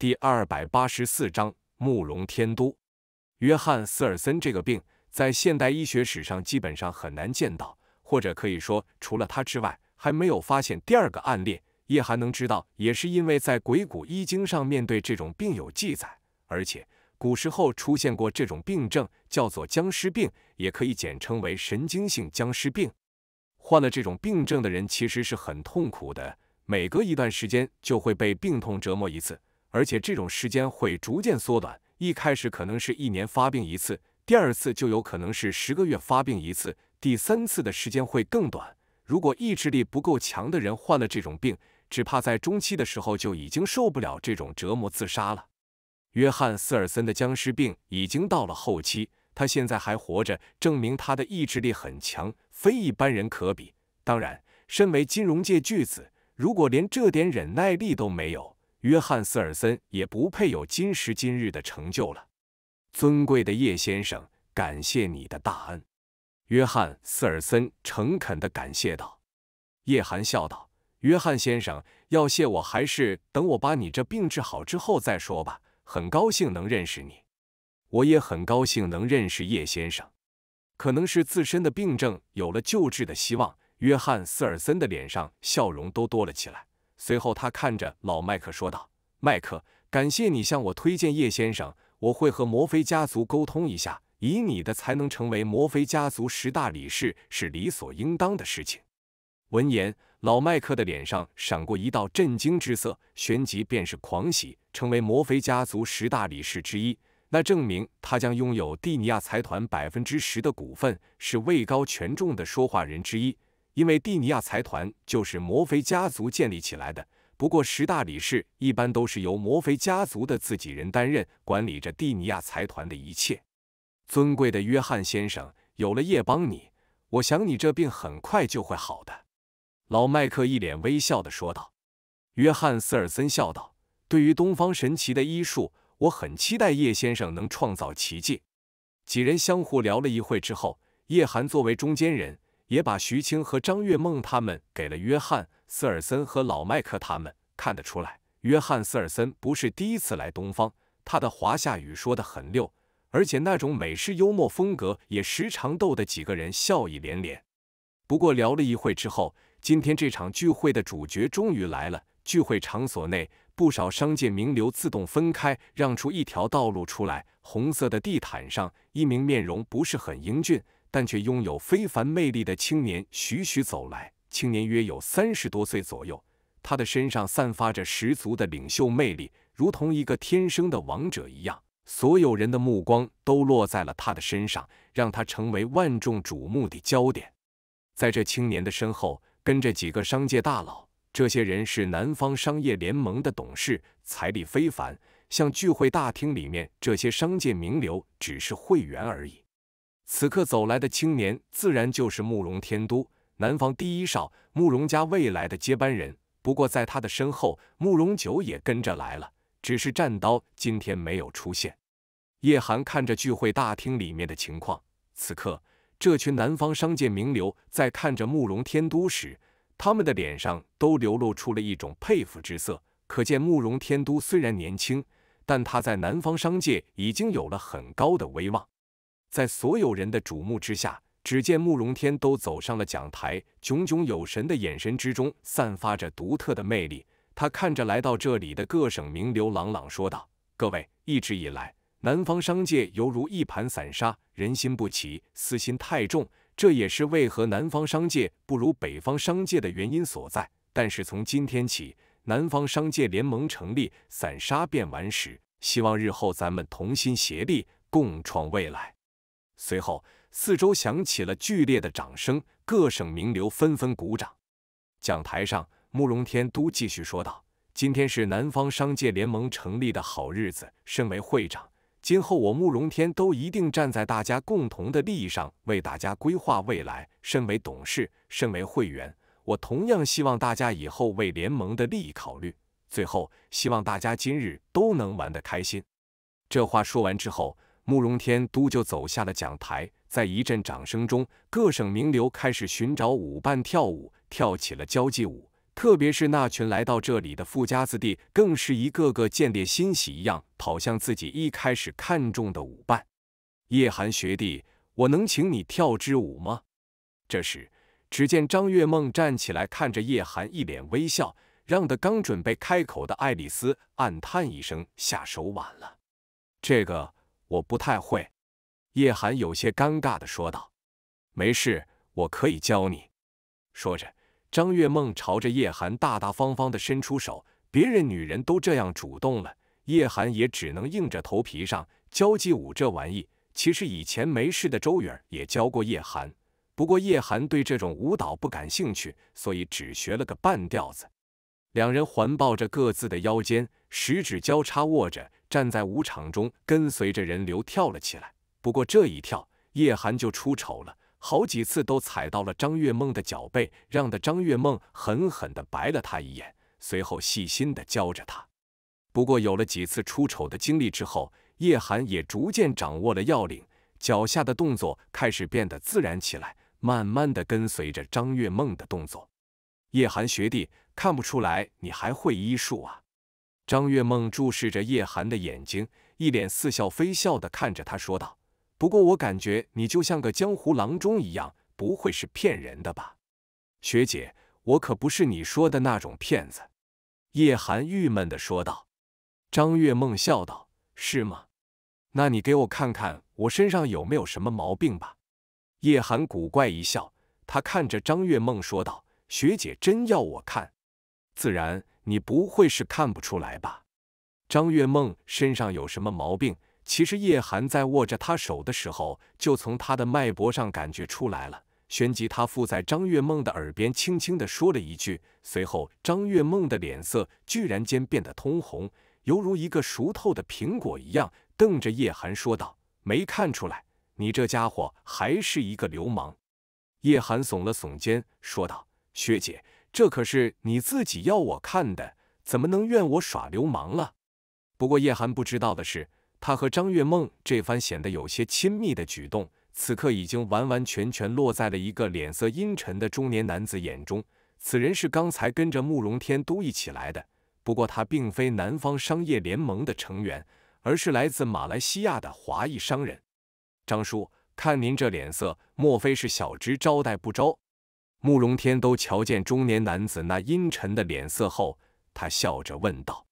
第二百八十四章慕容天都。约翰斯尔森这个病，在现代医学史上基本上很难见到，或者可以说，除了他之外，还没有发现第二个案例。叶寒能知道，也是因为在《鬼谷医经》上面对这种病有记载，而且古时候出现过这种病症，叫做僵尸病，也可以简称为神经性僵尸病。患了这种病症的人其实是很痛苦的，每隔一段时间就会被病痛折磨一次。而且这种时间会逐渐缩短，一开始可能是一年发病一次，第二次就有可能是十个月发病一次，第三次的时间会更短。如果意志力不够强的人患了这种病，只怕在中期的时候就已经受不了这种折磨自杀了。约翰·斯尔森的僵尸病已经到了后期，他现在还活着，证明他的意志力很强，非一般人可比。当然，身为金融界巨子，如果连这点忍耐力都没有，约翰·斯尔森也不配有今时今日的成就了。尊贵的叶先生，感谢你的大恩。约翰·斯尔森诚恳地感谢道。叶寒笑道：“约翰先生，要谢我还是等我把你这病治好之后再说吧。很高兴能认识你，我也很高兴能认识叶先生。”可能是自身的病症有了救治的希望，约翰·斯尔森的脸上笑容都多了起来。随后，他看着老麦克说道：“麦克，感谢你向我推荐叶先生，我会和摩菲家族沟通一下。以你的才能，成为摩菲家族十大理事是理所应当的事情。”闻言，老麦克的脸上闪过一道震惊之色，旋即便是狂喜。成为摩菲家族十大理事之一，那证明他将拥有蒂尼亚财团百分之十的股份，是位高权重的说话人之一。因为蒂尼亚财团就是摩菲家族建立起来的，不过十大理事一般都是由摩菲家族的自己人担任，管理着蒂尼亚财团的一切。尊贵的约翰先生，有了叶邦你，我想你这病很快就会好的。”老麦克一脸微笑的说道。约翰·斯尔森笑道：“对于东方神奇的医术，我很期待叶先生能创造奇迹。”几人相互聊了一会之后，叶寒作为中间人。也把徐青和张月梦他们给了约翰·斯尔森和老麦克他们。看得出来，约翰·斯尔森不是第一次来东方，他的华夏语说得很溜，而且那种美式幽默风格也时常逗得几个人笑意连连。不过聊了一会之后，今天这场聚会的主角终于来了。聚会场所内，不少商界名流自动分开，让出一条道路出来。红色的地毯上，一名面容不是很英俊。但却拥有非凡魅力的青年徐徐走来。青年约有三十多岁左右，他的身上散发着十足的领袖魅力，如同一个天生的王者一样。所有人的目光都落在了他的身上，让他成为万众瞩目的焦点。在这青年的身后，跟着几个商界大佬。这些人是南方商业联盟的董事，财力非凡。像聚会大厅里面这些商界名流，只是会员而已。此刻走来的青年自然就是慕容天都，南方第一少，慕容家未来的接班人。不过在他的身后，慕容九也跟着来了。只是战刀今天没有出现。叶寒看着聚会大厅里面的情况，此刻这群南方商界名流在看着慕容天都时，他们的脸上都流露出了一种佩服之色。可见慕容天都虽然年轻，但他在南方商界已经有了很高的威望。在所有人的瞩目之下，只见慕容天都走上了讲台，炯炯有神的眼神之中散发着独特的魅力。他看着来到这里的各省名流，朗朗说道：“各位，一直以来，南方商界犹如一盘散沙，人心不齐，私心太重，这也是为何南方商界不如北方商界的原因所在。但是从今天起，南方商界联盟成立，散沙变顽石，希望日后咱们同心协力，共创未来。”随后，四周响起了剧烈的掌声，各省名流纷纷鼓掌。讲台上，慕容天都继续说道：“今天是南方商界联盟成立的好日子，身为会长，今后我慕容天都一定站在大家共同的利益上，为大家规划未来。身为董事，身为会员，我同样希望大家以后为联盟的利益考虑。最后，希望大家今日都能玩得开心。”这话说完之后。慕容天都就走下了讲台，在一阵掌声中，各省名流开始寻找舞伴跳舞，跳起了交际舞。特别是那群来到这里的富家子弟，更是一个个见猎欣喜一样，跑向自己一开始看中的舞伴。叶寒学弟，我能请你跳支舞吗？这时，只见张月梦站起来，看着叶寒，一脸微笑，让的刚准备开口的爱丽丝暗叹一声，下手晚了。这个。我不太会，叶寒有些尴尬的说道。没事，我可以教你。说着，张月梦朝着叶寒大大方方的伸出手，别人女人都这样主动了，叶寒也只能硬着头皮上。交际舞这玩意，其实以前没事的周远也教过叶寒，不过叶寒对这种舞蹈不感兴趣，所以只学了个半吊子。两人环抱着各自的腰间，十指交叉握着。站在舞场中，跟随着人流跳了起来。不过这一跳，叶寒就出丑了，好几次都踩到了张月梦的脚背，让的张月梦狠狠的白了他一眼。随后细心的教着他。不过有了几次出丑的经历之后，叶寒也逐渐掌握了要领，脚下的动作开始变得自然起来，慢慢的跟随着张月梦的动作。叶寒学弟，看不出来你还会医术啊！张月梦注视着叶寒的眼睛，一脸似笑非笑地看着他说道：“不过我感觉你就像个江湖郎中一样，不会是骗人的吧？”学姐，我可不是你说的那种骗子。”叶寒郁闷地说道。张月梦笑道：“是吗？那你给我看看我身上有没有什么毛病吧。”叶寒古怪一笑，他看着张月梦说道：“学姐真要我看？”“自然。”你不会是看不出来吧？张月梦身上有什么毛病？其实叶寒在握着她手的时候，就从她的脉搏上感觉出来了。旋即，他附在张月梦的耳边，轻轻的说了一句。随后，张月梦的脸色居然间变得通红，犹如一个熟透的苹果一样，瞪着叶寒说道：“没看出来，你这家伙还是一个流氓。”叶寒耸了耸肩，说道：“学姐。”这可是你自己要我看的，怎么能怨我耍流氓了？不过叶寒不知道的是，他和张月梦这番显得有些亲密的举动，此刻已经完完全全落在了一个脸色阴沉的中年男子眼中。此人是刚才跟着慕容天都一起来的，不过他并非南方商业联盟的成员，而是来自马来西亚的华裔商人。张叔，看您这脸色，莫非是小侄招待不周？慕容天都瞧见中年男子那阴沉的脸色后，他笑着问道。